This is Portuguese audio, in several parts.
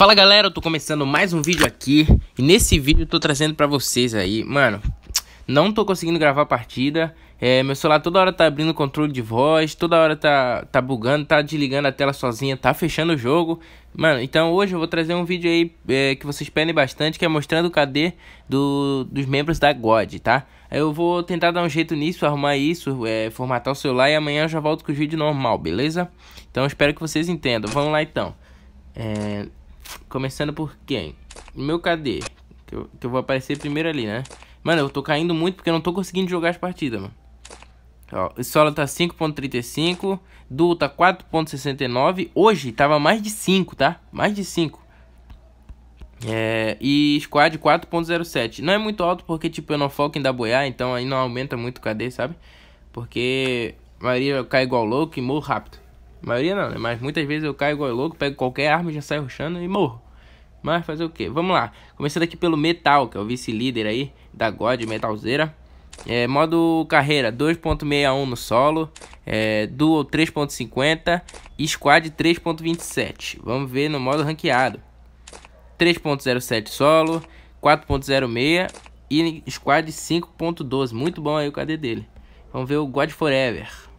Fala galera, eu tô começando mais um vídeo aqui E nesse vídeo eu tô trazendo pra vocês aí Mano, não tô conseguindo gravar a partida é, Meu celular toda hora tá abrindo controle de voz Toda hora tá, tá bugando, tá desligando a tela sozinha Tá fechando o jogo Mano, então hoje eu vou trazer um vídeo aí é, que vocês pedem bastante Que é mostrando o KD do, dos membros da God, tá? Eu vou tentar dar um jeito nisso, arrumar isso, é, formatar o celular E amanhã eu já volto com o vídeo normal, beleza? Então espero que vocês entendam, vamos lá então é, Começando por quem? Meu cadê? Que eu, que eu vou aparecer primeiro ali, né? Mano, eu tô caindo muito porque eu não tô conseguindo jogar as partidas, mano. Ó, o solo tá 5.35, duo tá 4.69. Hoje tava mais de 5, tá? Mais de 5. É, e squad 4.07. Não é muito alto porque, tipo, eu não foco em dar boiar, então aí não aumenta muito o KD, sabe? Porque Maria cai igual louco e morro rápido. A maioria não, né? Mas muitas vezes eu caio igual louco, pego qualquer arma, já saio ruxando e morro. Mas fazer o quê? Vamos lá. Começando aqui pelo Metal, que é o vice-líder aí da God Metalzeira. É, modo carreira 2.61 no solo, é, duo 3.50 squad 3.27. Vamos ver no modo ranqueado. 3.07 solo, 4.06 e squad 5.12. Muito bom aí o KD dele. Vamos ver o God Forever.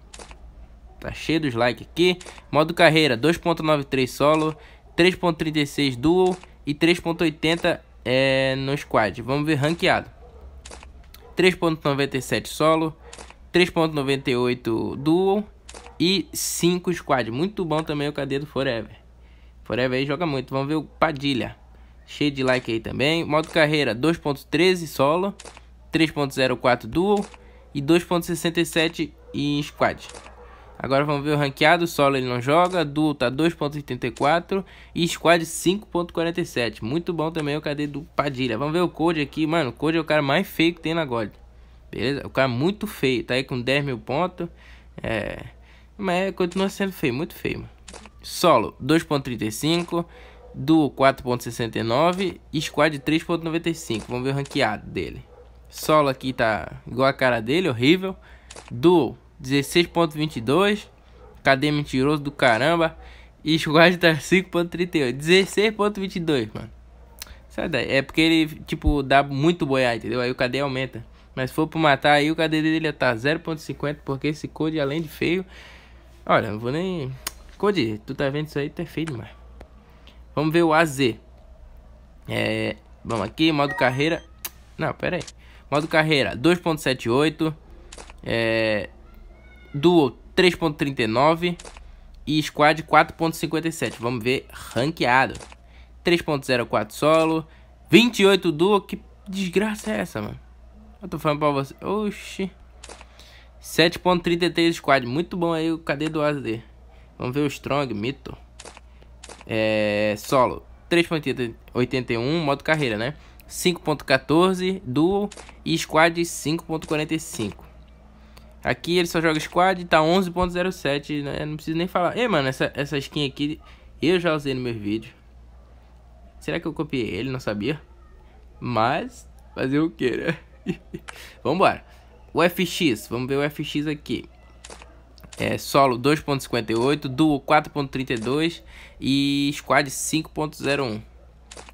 Tá cheio dos likes aqui. Modo carreira, 2.93 solo, 3.36 dual e 3.80 é, no squad. Vamos ver ranqueado. 3.97 solo, 3.98 dual e 5 squad. Muito bom também o cadê do Forever. Forever aí joga muito. Vamos ver o Padilha. Cheio de like aí também. Modo carreira 2.13 solo, 3.04 dual e 2.67 em squad. Agora vamos ver o ranqueado, solo ele não joga, duo tá 2.84 e squad 5.47. Muito bom também o KD do Padilha. Vamos ver o Code aqui, mano, o Code é o cara mais feio que tem na God. Beleza? O cara muito feio, tá aí com 10 mil pontos. É... Mas é, continua sendo feio, muito feio, mano. Solo 2.35, duo 4.69 e squad 3.95. Vamos ver o ranqueado dele. Solo aqui tá igual a cara dele, horrível. Duo 16.22. Cadê mentiroso do caramba? E Squad tá 5.38. 16.22, mano. Sai daí. É porque ele, tipo, dá muito boiar, entendeu? Aí o KD aumenta. Mas se for pra matar, aí o KD dele tá 0.50. Porque esse code, além de feio. Olha, não vou nem. Code, tu tá vendo isso aí? tá feio demais. Vamos ver o AZ. É. Vamos aqui, modo carreira. Não, pera aí. Modo carreira 2.78. É. Duo 3.39 e Squad 4.57. Vamos ver ranqueado. 3.04 solo, 28 duo. Que desgraça é essa, mano? Eu tô falando pra você. Oxi. 7.33 squad. Muito bom aí o KD do AD. Vamos ver o Strong, Mito. É, solo. 3.81, modo carreira, né? 5.14, duo e squad 5.45. Aqui ele só joga squad e tá 11.07, né? Não preciso nem falar. Ei, mano, essa, essa skin aqui eu já usei no meu vídeo. Será que eu copiei ele? Não sabia. Mas, fazer o que, né? Vambora. O FX, vamos ver o FX aqui. É, solo 2.58, duo 4.32 e squad 5.01.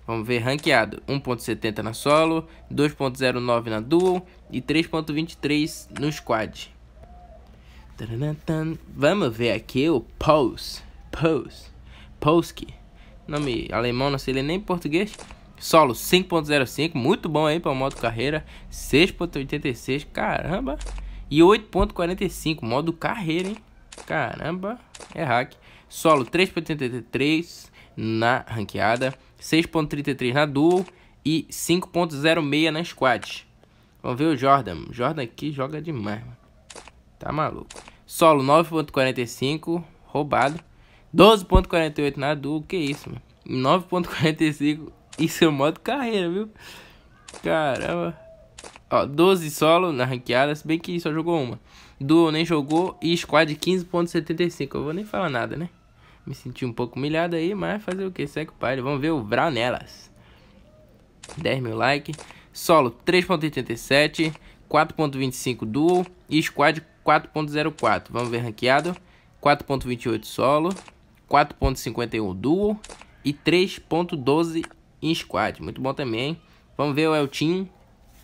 Vamos ver ranqueado. 1.70 na solo, 2.09 na duo e 3.23 no squad. Vamos ver aqui o Pose. Pose. Polski. Nome alemão, não sei ler nem português. Solo 5.05, muito bom aí para o modo carreira. 6.86, caramba. E 8.45, modo carreira, hein? Caramba, é hack. Solo 3.83 na ranqueada, 6.33 na duo e 5.06 na squad. Vamos ver o Jordan. Jordan aqui joga demais, mano. Tá maluco. Solo 9.45, roubado. 12.48 na duo, que isso, mano. 9.45, isso é modo carreira, viu? Caramba. Ó, 12 solo na ranqueada, se bem que só jogou uma. Duo nem jogou e squad 15.75. Eu vou nem falar nada, né? Me senti um pouco humilhado aí, mas fazer o que? Segue o pai. Vamos ver o Brown nelas. 10 mil likes. Solo 3.87, 4.25 duo e squad 4.04. Vamos ver ranqueado. 4.28 solo, 4.51 duo e 3.12 em squad. Muito bom também. Hein? Vamos ver o Elton.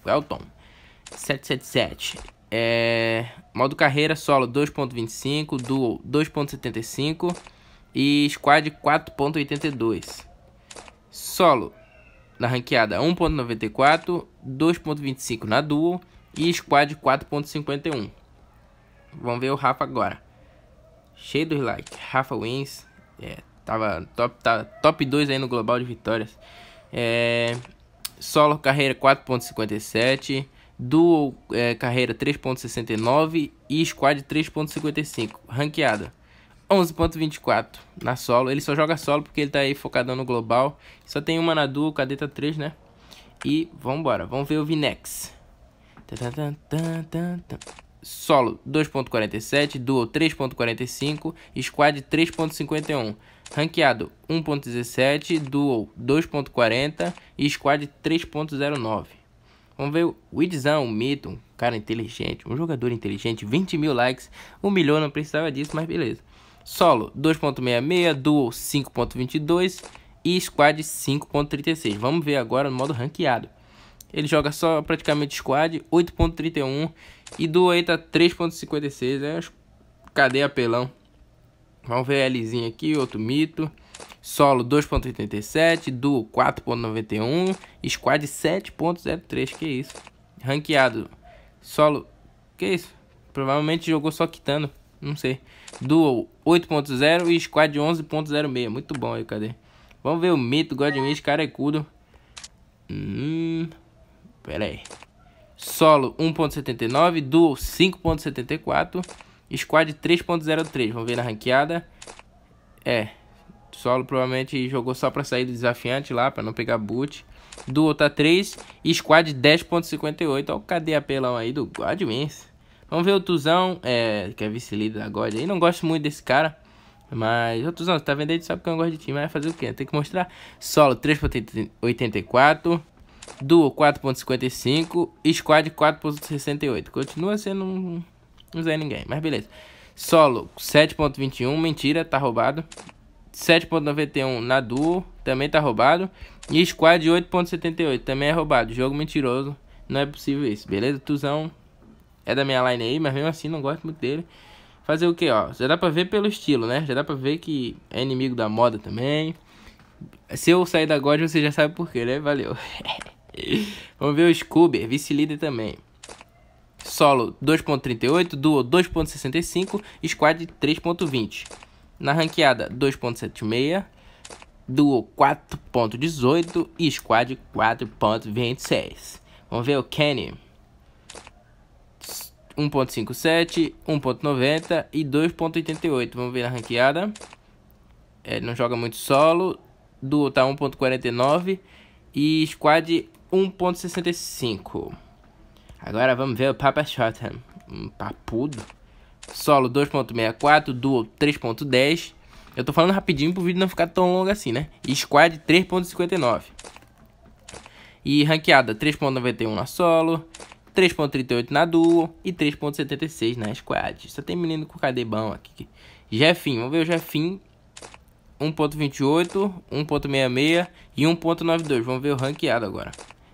Elton. 777. É... Modo carreira solo 2.25, duo 2.75 e squad 4.82. Solo na ranqueada 1.94, 2.25 na duo e squad 4.51. Vamos ver o Rafa agora. Cheio dos likes. Rafa Wins. É, tava top, tá, top 2 aí no global de vitórias. É, solo carreira 4.57. Duo é, carreira 3.69 e squad 3.55. Ranqueada 11.24 na solo. Ele só joga solo porque ele tá aí focadão no global. Só tem uma na duo, cadeta 3, né? E vambora, vamos ver o Vinex. Tan, tan, tan, solo 2.47, duo 3.45, squad 3.51, ranqueado 1.17, duo 2.40 e squad 3.09. Vamos ver o Widzão, o mito, um cara inteligente, um jogador inteligente, 20 mil likes, um milhão não precisava disso, mas beleza. Solo 2.66, duo 5.22 e squad 5.36. Vamos ver agora no modo ranqueado. Ele joga só praticamente squad, 8.31 e do aí tá 3.56, é, cadê apelão? Vamos ver Lzinho aqui, outro mito. Solo 2.87, duo 4.91, squad 7.03, que isso? Ranqueado. Solo, que isso? Provavelmente jogou só quitando, não sei. Duo 8.0 e squad 11.06, muito bom aí, cadê? Vamos ver o mito, Godwin, Carecudo. Hum, Pera aí. Solo 1.79, duo 5.74, squad 3.03. Vamos ver na ranqueada. É, solo provavelmente jogou só para sair do desafiante lá, para não pegar boot. Duo tá 3 squad 10.58. Olha o cadê apelão aí do Godwins. Vamos ver o Tuzão, é, que é vice-líder da God aí. Não gosto muito desse cara. Mas, ô Tuzão, você tá vendendo, sabe que eu não gosto de time. Mas fazer o quê? Tem que mostrar. Solo 3.84. Duo 4.55, Squad 4.68. Continua sendo um... Não usei ninguém, mas beleza. Solo 7.21, mentira, tá roubado. 7.91 na Duo, também tá roubado. E Squad 8.78, também é roubado. Jogo mentiroso, não é possível isso, beleza? Tuzão é da minha line aí, mas mesmo assim não gosto muito dele. Fazer o que, ó? Já dá pra ver pelo estilo, né? Já dá pra ver que é inimigo da moda também. Se eu sair da God, você já sabe por quê, né? Valeu. Vamos ver o Scuber, vice-líder também. Solo 2.38, Duo 2.65, Squad 3.20. Na ranqueada 2.76, Duo 4.18 e Squad 4.26. Vamos ver o Kenny. 1.57, 1.90 e 2.88. Vamos ver na ranqueada. É, ele não joga muito solo. Duo tá 1.49 e Squad 1.65. Agora vamos ver o Papa Shotgun. Um papudo. Solo 2.64, Duo 3.10. Eu tô falando rapidinho pro vídeo não ficar tão longo assim, né? Squad 3.59. E ranqueada 3.91 na solo, 3.38 na duo e 3.76 na squad. Só tem menino com cadê aqui. Jefim, vamos ver o Jefim. 1.28, 1.66 e 1.92. Vamos ver o ranqueado agora.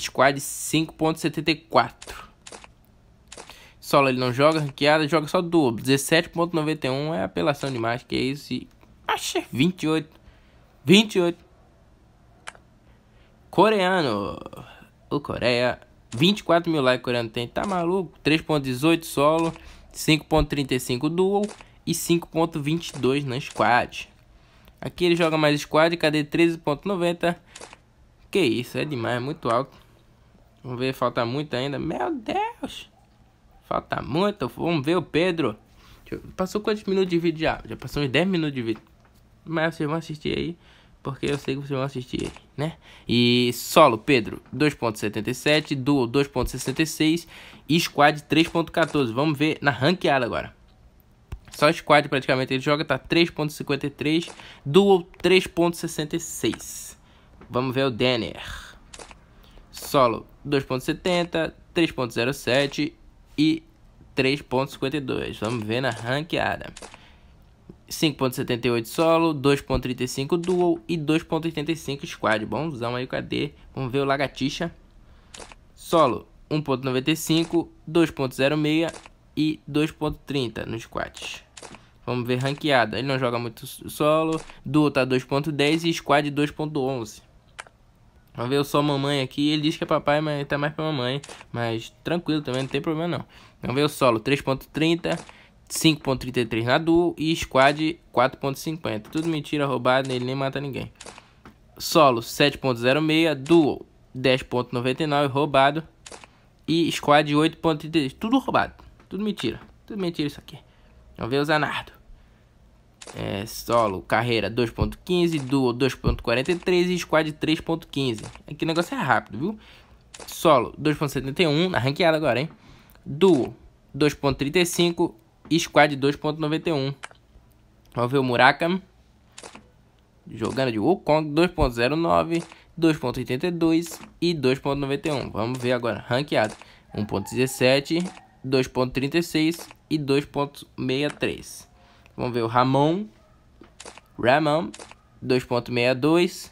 Squad 5.74. Solo ele não joga, ranqueada joga só duo. 17.91 é apelação demais, que é isso. E... Acha 28. 28. Coreano. O Coreia. 24 mil likes coreano tem. Tá maluco? 3.18 solo. 5.35 duo. E 5.22 na squad. Aqui ele joga mais squad. Cadê 13.90? Que isso, é demais, é muito alto. Vamos ver, falta muito ainda. Meu Deus! Falta muito. Vamos ver o Pedro. Passou quantos minutos de vídeo já? Já passou uns 10 minutos de vídeo. Mas vocês vão assistir aí. Porque eu sei que vocês vão assistir, né? E solo, Pedro, 2.77, duo 2.66 e squad 3.14. Vamos ver na ranqueada agora. Só squad praticamente ele joga, tá 3.53, duo 3.66. Vamos ver o Denner solo 2.70, 3.07 e 3.52. Vamos ver na ranqueada. 5.78 solo, 2.35 dual e 2.85 squad. Bonzão aí, cadê? Vamos ver o Lagartixa. Solo 1.95, 2.06 e 2.30 nos squats. Vamos ver ranqueada. Ele não joga muito solo. Duo tá 2.10 e squad 2.11 vamos ver eu sou mamãe aqui, ele diz que é papai, mas tá mais pra mamãe. Mas tranquilo também, não tem problema não. vamos ver o solo 3.30, 5.33 na duo e squad 4.50. Tudo mentira, roubado, ele nem mata ninguém. Solo 7.06, duo 10.99, roubado. E squad 8.33, tudo roubado. Tudo mentira, tudo mentira isso aqui. Vamos ver os anardo. É, solo, carreira 2.15, duo 2.43 e squad 3.15. Aqui o negócio é rápido, viu? Solo 2.71, na ranqueada agora, hein? Duo 2.35 e squad 2.91. Vamos ver o Murakami. Jogando de Wukong 2.09, 2.82 e 2.91. Vamos ver agora, ranqueado. 1.17, 2.36 e 2.63. Vamos ver o Ramon. Ramon 2.62,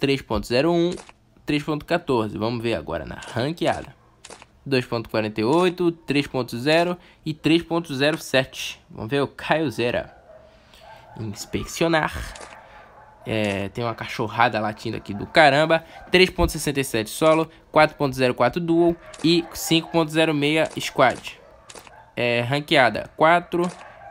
3.01, 3.14. Vamos ver agora na ranqueada. 2.48, 3.0 e 3.07. Vamos ver o Caio Zera. Inspecionar. É, tem uma cachorrada latindo aqui do caramba. 3.67 solo, 4.04 dual e 5.06 squad. É, ranqueada 4,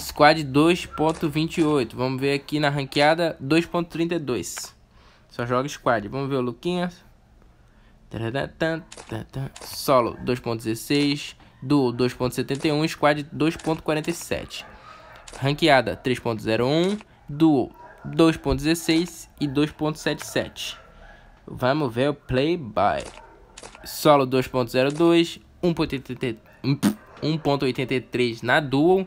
Squad 2.28. Vamos ver aqui na ranqueada 2.32. Só joga squad. Vamos ver o Luquinhas. Solo 2.16. Duo 2.71. Squad 2.47. Ranqueada 3.01. Duo 2.16 e 2.77. Vamos ver o play by. Solo 2.02. 1.83 na Duo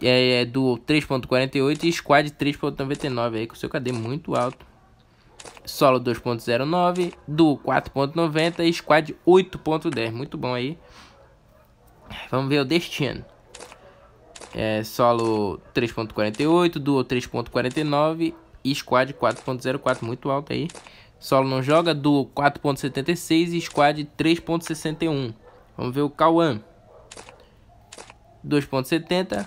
É, é, do 3.48 e Squad 3.99 aí com seu KD é muito alto. Solo 2.09, do 4.90 e Squad 8.10, muito bom aí. Vamos ver o destino. É, solo 3.48, Duo 3.49 e Squad 4.04, muito alto aí. Solo não joga, Duo 4.76 e Squad 3.61. Vamos ver o Kawan. 2.70,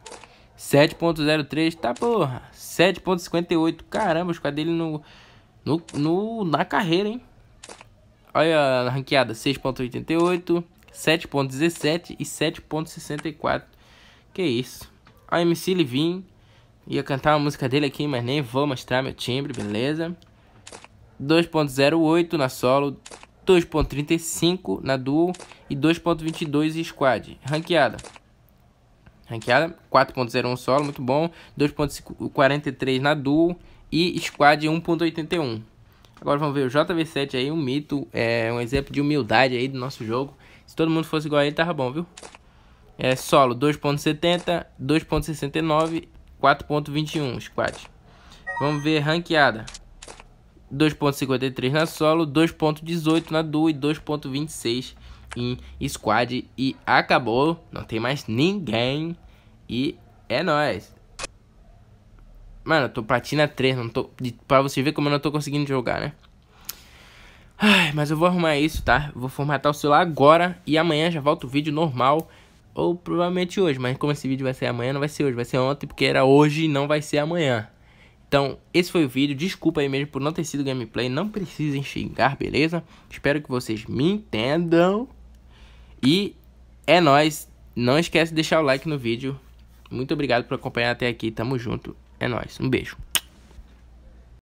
7.03, tá porra. 7.58, caramba, os dele no, no, no, na carreira, hein? Olha a ranqueada, 6.88, 7.17 e 7.64. Que isso. A MC Livin ia cantar uma música dele aqui, mas nem vou mostrar meu timbre, beleza? 2.08 na solo, 2.35 na duo e 2.22 squad. Ranqueada ranqueada, 4.01 solo, muito bom, 2.43 na duo e squad 1.81. Agora vamos ver o JV7 aí, um mito, é um exemplo de humildade aí do nosso jogo. Se todo mundo fosse igual a ele, tava bom, viu? É solo 2.70, 2.69, 4.21 squad. Vamos ver ranqueada. 2.53 na solo, 2.18 na duo e 2.26 em squad e acabou. Não tem mais ninguém e é nóis. Mano, eu tô platina 3, não tô, pra você ver como eu não tô conseguindo jogar, né? Ai, mas eu vou arrumar isso, tá? Vou formatar o celular agora e amanhã já volta o vídeo normal. Ou provavelmente hoje, mas como esse vídeo vai ser amanhã, não vai ser hoje, vai ser ontem, porque era hoje e não vai ser amanhã. Então, esse foi o vídeo. Desculpa aí mesmo por não ter sido gameplay. Não precisem xingar, beleza? Espero que vocês me entendam. E é nós. Não esquece de deixar o like no vídeo. Muito obrigado por acompanhar até aqui. Tamo junto. É nós. Um beijo.